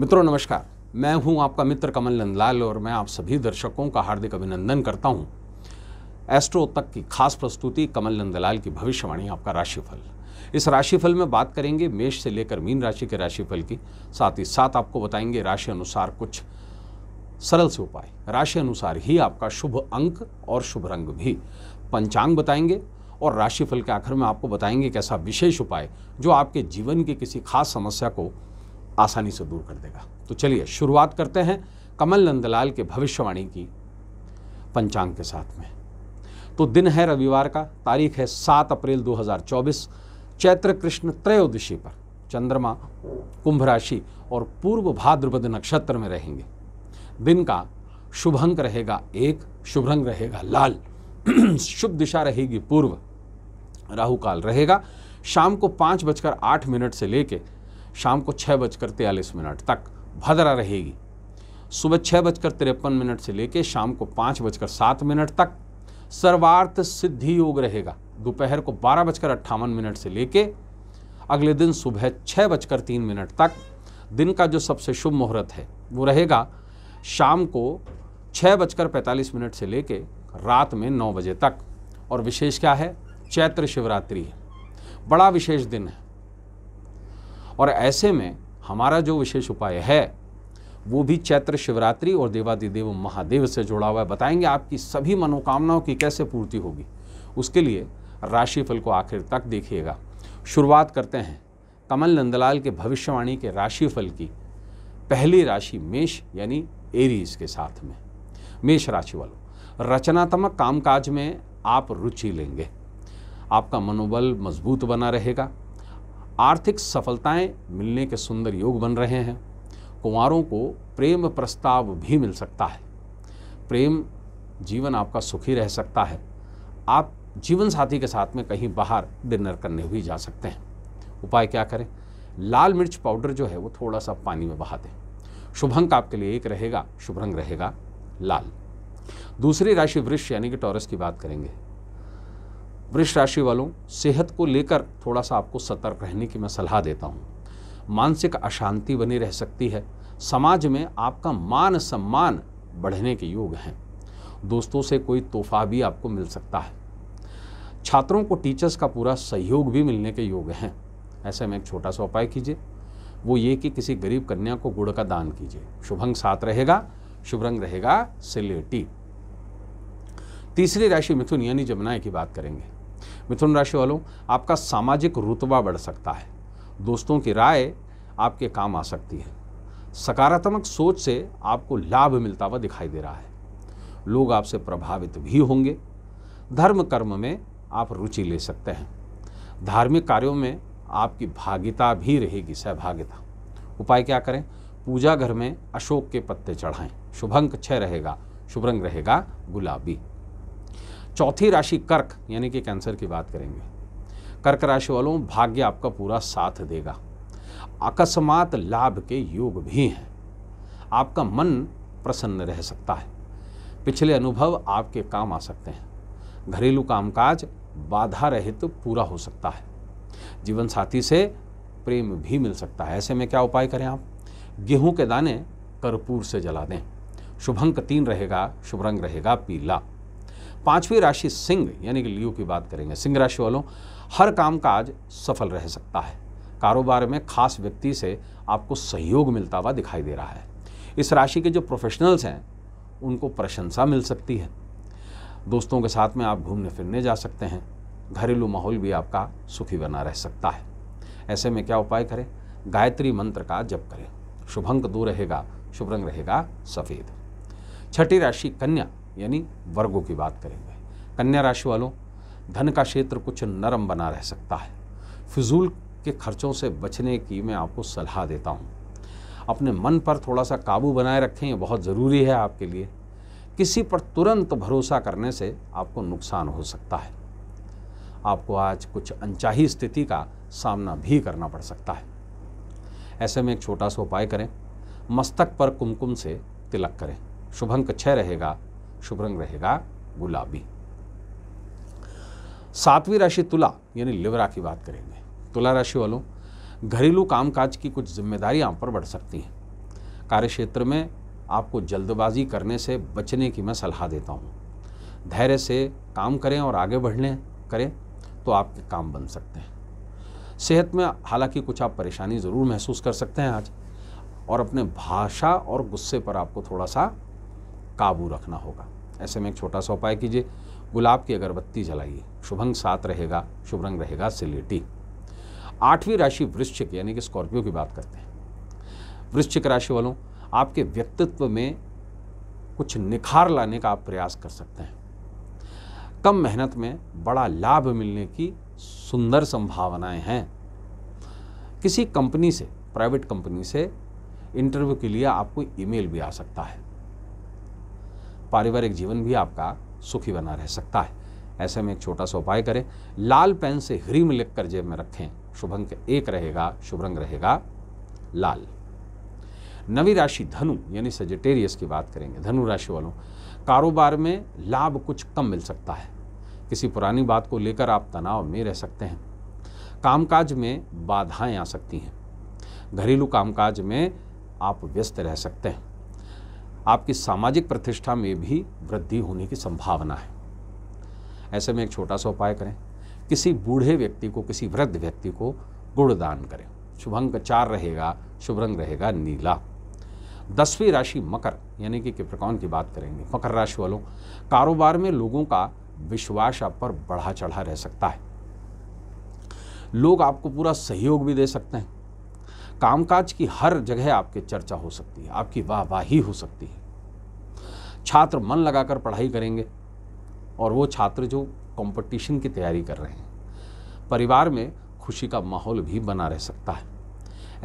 मित्रों नमस्कार मैं हूं आपका मित्र कमल नंदलाल और मैं आप सभी दर्शकों का हार्दिक अभिनंदन करता हूं एस्ट्रो तक की खास प्रस्तुति कमल नंदलाल की भविष्यवाणी आपका राशिफल इस राशिफल में बात करेंगे मेष से लेकर मीन राशि के राशिफल की साथ ही साथ आपको बताएंगे राशि अनुसार कुछ सरल से उपाय राशि अनुसार ही आपका शुभ अंक और शुभ रंग भी पंचांग बताएंगे और राशिफल के आखिर में आपको बताएंगे कैसा विशेष उपाय जो आपके जीवन की किसी खास समस्या को आसानी से दूर कर देगा तो चलिए शुरुआत करते हैं कमल नंदलाल के भविष्यवाणी की पंचांग के साथ में तो दिन है रविवार का तारीख है सात अप्रैल 2024 चैत्र कृष्ण त्रयोदशी पर चंद्रमा कुंभ राशि और पूर्व भाद्रपद नक्षत्र में रहेंगे दिन का शुभ अंक रहेगा एक शुभ रंग रहेगा लाल शुभ दिशा रहेगी पूर्व राहु काल रहेगा शाम को पाँच बजकर आठ मिनट से लेकर शाम को छः बजकर तयालीस मिनट तक भद्रा रहेगी सुबह छः बजकर तिरपन मिनट से लेकर शाम को पाँच बजकर सात मिनट तक सर्वार्थ सिद्धि योग रहेगा दोपहर को बारह बजकर अट्ठावन मिनट से लेकर अगले दिन सुबह छः बजकर तीन मिनट तक दिन का जो सबसे शुभ मुहूर्त है वो रहेगा शाम को छः बजकर पैंतालीस मिनट से लेकर रात में नौ बजे तक और विशेष क्या है चैत्र शिवरात्रि है बड़ा विशेष दिन है और ऐसे में हमारा जो विशेष उपाय है वो भी चैत्र शिवरात्रि और देवादिदेव महादेव से जुड़ा हुआ है बताएंगे आपकी सभी मनोकामनाओं की कैसे पूर्ति होगी उसके लिए राशिफल को आखिर तक देखिएगा शुरुआत करते हैं कमल नंदलाल के भविष्यवाणी के राशिफल की पहली राशि मेष यानी एरीज के साथ में मेष राशि वालों रचनात्मक कामकाज में आप रुचि लेंगे आपका मनोबल मजबूत बना रहेगा आर्थिक सफलताएं मिलने के सुंदर योग बन रहे हैं कुमारों को प्रेम प्रस्ताव भी मिल सकता है प्रेम जीवन आपका सुखी रह सकता है आप जीवन साथी के साथ में कहीं बाहर डिनर करने भी जा सकते हैं उपाय क्या करें लाल मिर्च पाउडर जो है वो थोड़ा सा पानी में बहा दें शुभ अंक आपके लिए एक रहेगा शुभ रंग रहेगा लाल दूसरी राशि वृक्ष यानी कि टॉरस की बात करेंगे वृक्ष राशि वालों सेहत को लेकर थोड़ा सा आपको सतर्क रहने की मैं सलाह देता हूँ मानसिक अशांति बनी रह सकती है समाज में आपका मान सम्मान बढ़ने के योग हैं दोस्तों से कोई तोहफा भी आपको मिल सकता है छात्रों को टीचर्स का पूरा सहयोग भी मिलने के योग हैं ऐसे में एक छोटा सा उपाय कीजिए वो ये कि किसी गरीब कन्या को गुड़ का दान कीजिए शुभंग साथ रहेगा शुभ रंग रहेगा सिलेटी तीसरी राशि मिथुन यानी जमुनाए की बात करेंगे मिथुन राशि वालों आपका सामाजिक रुतबा बढ़ सकता है दोस्तों की राय आपके काम आ सकती है सकारात्मक सोच से आपको लाभ मिलता हुआ दिखाई दे रहा है लोग आपसे प्रभावित भी होंगे धर्म कर्म में आप रुचि ले सकते हैं धार्मिक कार्यों में आपकी भागिता भी रहेगी सहभागिता उपाय क्या करें पूजा घर में अशोक के पत्ते चढ़ाएं शुभंक छह रहेगा शुभ रंग रहेगा गुलाबी चौथी राशि कर्क यानी कि कैंसर की बात करेंगे कर्क राशि वालों भाग्य आपका पूरा साथ देगा अकस्मात लाभ के योग भी हैं आपका मन प्रसन्न रह सकता है पिछले अनुभव आपके काम आ सकते हैं घरेलू कामकाज बाधा रहित तो पूरा हो सकता है जीवन साथी से प्रेम भी मिल सकता है ऐसे में क्या उपाय करें आप गेहूं के दाने कर्पूर से जला दें शुभंक तीन रहेगा शुभ रंग रहेगा पीला पांचवी राशि सिंह यानी कि लियो की बात करेंगे सिंह राशि वालों हर काम काज सफल रह सकता है कारोबार में खास व्यक्ति से आपको सहयोग मिलता हुआ दिखाई दे रहा है इस राशि के जो प्रोफेशनल्स हैं उनको प्रशंसा मिल सकती है दोस्तों के साथ में आप घूमने फिरने जा सकते हैं घरेलू माहौल भी आपका सुखी बना रह सकता है ऐसे में क्या उपाय करें गायत्री मंत्र का जप करें शुभंक दूर दो रहेगा शुभ रंग रहेगा सफ़ेद छठी राशि कन्या यानी वर्गों की बात करेंगे कन्या राशि वालों धन का क्षेत्र कुछ नरम बना रह सकता है फिजूल के खर्चों से बचने की मैं आपको सलाह देता हूँ अपने मन पर थोड़ा सा काबू बनाए रखें ये बहुत ज़रूरी है आपके लिए किसी पर तुरंत भरोसा करने से आपको नुकसान हो सकता है आपको आज कुछ अनचाही स्थिति का सामना भी करना पड़ सकता है ऐसे में एक छोटा सा उपाय करें मस्तक पर कुमकुम से तिलक करें शुभंक छः रहेगा शुभ रंग रहेगा गुलाबी सातवीं राशि तुला यानी लिवरा की बात करेंगे तुला राशि वालों घरेलू कामकाज की कुछ जिम्मेदारियां आप पर बढ़ सकती हैं कार्य क्षेत्र में आपको जल्दबाजी करने से बचने की मैं सलाह देता हूँ धैर्य से काम करें और आगे बढ़ने करें तो आपके काम बन सकते हैं सेहत में हालांकि कुछ आप परेशानी ज़रूर महसूस कर सकते हैं आज और अपने भाषा और गुस्से पर आपको थोड़ा सा काबू रखना होगा ऐसे में एक छोटा सा उपाय कीजिए गुलाब की अगरबत्ती जलाइए शुभंग साथ रहेगा शुभ रंग रहेगा सिलेटी आठवीं राशि वृश्चिक यानी कि स्कॉर्पियो की बात करते हैं वृश्चिक राशि वालों आपके व्यक्तित्व में कुछ निखार लाने का आप प्रयास कर सकते हैं कम मेहनत में बड़ा लाभ मिलने की सुंदर संभावनाएं हैं किसी कंपनी से प्राइवेट कंपनी से इंटरव्यू के लिए आपको ईमेल भी आ सकता है पारिवारिक जीवन भी आपका सुखी बना रह सकता है ऐसे में एक छोटा सा उपाय करें लाल पेन से ह्रीम लिख कर जेब में रखें शुभ अंक एक रहेगा शुभ रंग रहेगा लाल नवी राशि धनु यानी सजिटेरियस की बात करेंगे धनु राशि वालों कारोबार में लाभ कुछ कम मिल सकता है किसी पुरानी बात को लेकर आप तनाव में रह सकते हैं कामकाज में बाधाएं आ सकती हैं घरेलू कामकाज में आप व्यस्त रह सकते हैं आपकी सामाजिक प्रतिष्ठा में भी वृद्धि होने की संभावना है ऐसे में एक छोटा सा उपाय करें किसी बूढ़े व्यक्ति को किसी वृद्ध व्यक्ति को गुड़ दान करें शुभ अंक चार रहेगा शुभ रंग रहेगा नीला दसवीं राशि मकर यानी कि किप्रकौन की बात करेंगे मकर राशि वालों कारोबार में लोगों का विश्वास आप पर बढ़ा चढ़ा रह सकता है लोग आपको पूरा सहयोग भी दे सकते हैं कामकाज की हर जगह आपके चर्चा हो सकती है आपकी वाहवाही हो सकती है छात्र मन लगाकर पढ़ाई करेंगे और वो छात्र जो कंपटीशन की तैयारी कर रहे हैं परिवार में खुशी का माहौल भी बना रह सकता है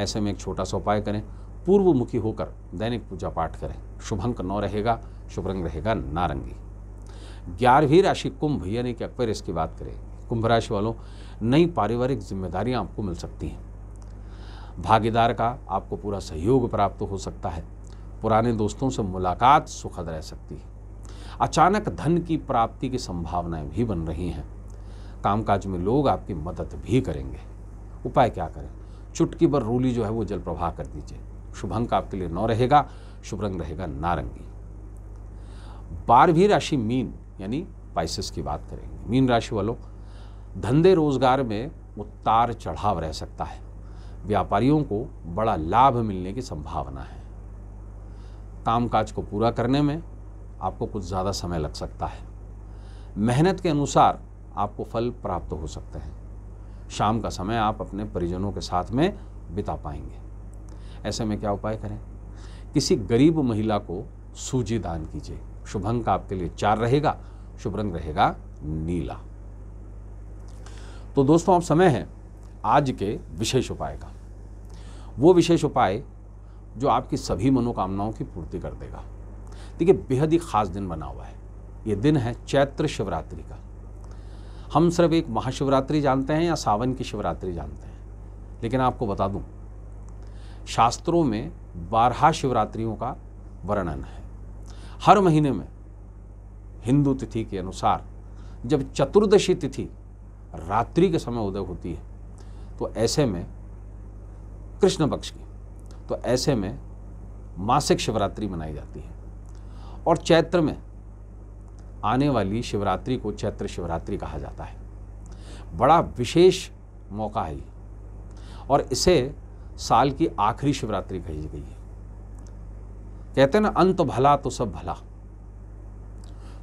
ऐसे में एक छोटा सा उपाय करें पूर्वमुखी होकर दैनिक पूजा पाठ करें शुभ अंक नौ रहेगा शुभ रंग रहेगा नारंगी ग्यारहवीं राशि कुंभ यानी कि अक्वेरियस की बात करें कुंभ राशि वालों नई पारिवारिक जिम्मेदारियां आपको मिल सकती हैं भागीदार का आपको पूरा सहयोग प्राप्त हो सकता है पुराने दोस्तों से मुलाकात सुखद रह सकती है अचानक धन की प्राप्ति की संभावनाएं भी बन रही हैं कामकाज में लोग आपकी मदद भी करेंगे उपाय क्या करें चुटकी पर रूली जो है वो जल प्रवाह कर दीजिए शुभ अंक आपके लिए नौ रहेगा शुभ रंग रहेगा नारंगी बारहवीं राशि मीन यानी पाइसिस की बात करेंगे मीन राशि वालों धंधे रोजगार में उतार चढ़ाव रह सकता है व्यापारियों को बड़ा लाभ मिलने की संभावना है कामकाज को पूरा करने में आपको कुछ ज़्यादा समय लग सकता है मेहनत के अनुसार आपको फल प्राप्त हो सकते हैं शाम का समय आप अपने परिजनों के साथ में बिता पाएंगे ऐसे में क्या उपाय करें किसी गरीब महिला को सूजी दान कीजिए शुभ अंक आपके लिए चार रहेगा शुभ रंग रहेगा नीला तो दोस्तों आप समय है आज के विशेष उपाय का वो विशेष उपाय जो आपकी सभी मनोकामनाओं की पूर्ति कर देगा देखिए बेहद ही ख़ास दिन बना हुआ है ये दिन है चैत्र शिवरात्रि का हम सिर्फ एक महाशिवरात्रि जानते हैं या सावन की शिवरात्रि जानते हैं लेकिन आपको बता दूं शास्त्रों में बारह शिवरात्रियों का वर्णन है हर महीने में हिंदू तिथि के अनुसार जब चतुर्दशी तिथि रात्रि के समय उदय होती है तो ऐसे में कृष्ण पक्ष की तो ऐसे में मासिक शिवरात्रि मनाई जाती है और चैत्र में आने वाली शिवरात्रि को चैत्र शिवरात्रि कहा जाता है बड़ा विशेष मौका है और इसे साल की आखिरी शिवरात्रि कही गई है कहते हैं ना अंत भला तो सब भला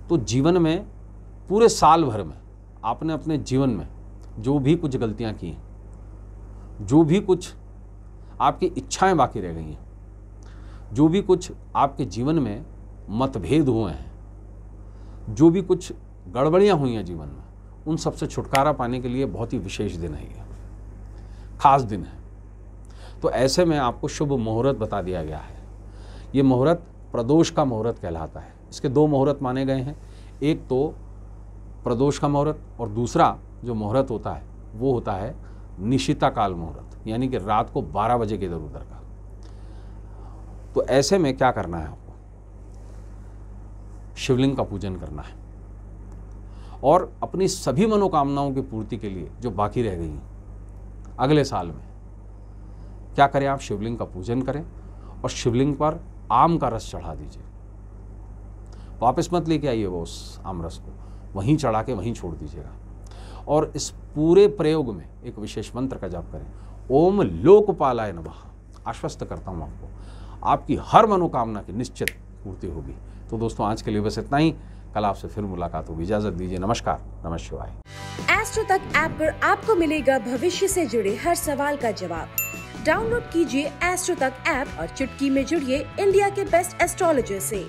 तो जीवन में पूरे साल भर में आपने अपने जीवन में जो भी कुछ गलतियां की हैं जो भी कुछ आपकी इच्छाएं बाकी रह गई हैं जो भी कुछ आपके जीवन में मतभेद हुए हैं जो भी कुछ गड़बड़ियाँ हुई हैं जीवन में उन सबसे छुटकारा पाने के लिए बहुत ही विशेष दिन है ये खास दिन है तो ऐसे में आपको शुभ मुहूर्त बता दिया गया है ये मुहूर्त प्रदोष का मुहूर्त कहलाता है इसके दो मुहूर्त माने गए हैं एक तो प्रदोष का मुहूर्त और दूसरा जो मुहूर्त होता है वो होता है निशिता काल मुहूर्त यानी कि रात को 12 बजे के इधर उधर का तो ऐसे में क्या करना है आपको शिवलिंग का पूजन करना है और अपनी सभी मनोकामनाओं की पूर्ति के लिए जो बाकी रह गई हैं अगले साल में क्या करें आप शिवलिंग का पूजन करें और शिवलिंग पर आम का रस चढ़ा दीजिए वापस मत लेके आइए वो उस आम रस को वहीं चढ़ा के वहीं छोड़ दीजिएगा और इस पूरे प्रयोग में एक विशेष मंत्र का जाप करें ओम लोकपालाय नम आश्वस्त करता हूँ आपको आपकी हर मनोकामना की निश्चित पूर्ति होगी तो दोस्तों आज के लिए बस इतना ही कल आपसे फिर मुलाकात होगी इजाजत दीजिए नमस्कार नमस्ते एस्ट्रो तक ऐप पर आपको मिलेगा भविष्य से जुड़े हर सवाल का जवाब डाउनलोड कीजिए एस्ट्रो तक ऐप और चुटकी में जुड़िए इंडिया के बेस्ट एस्ट्रोलॉजर से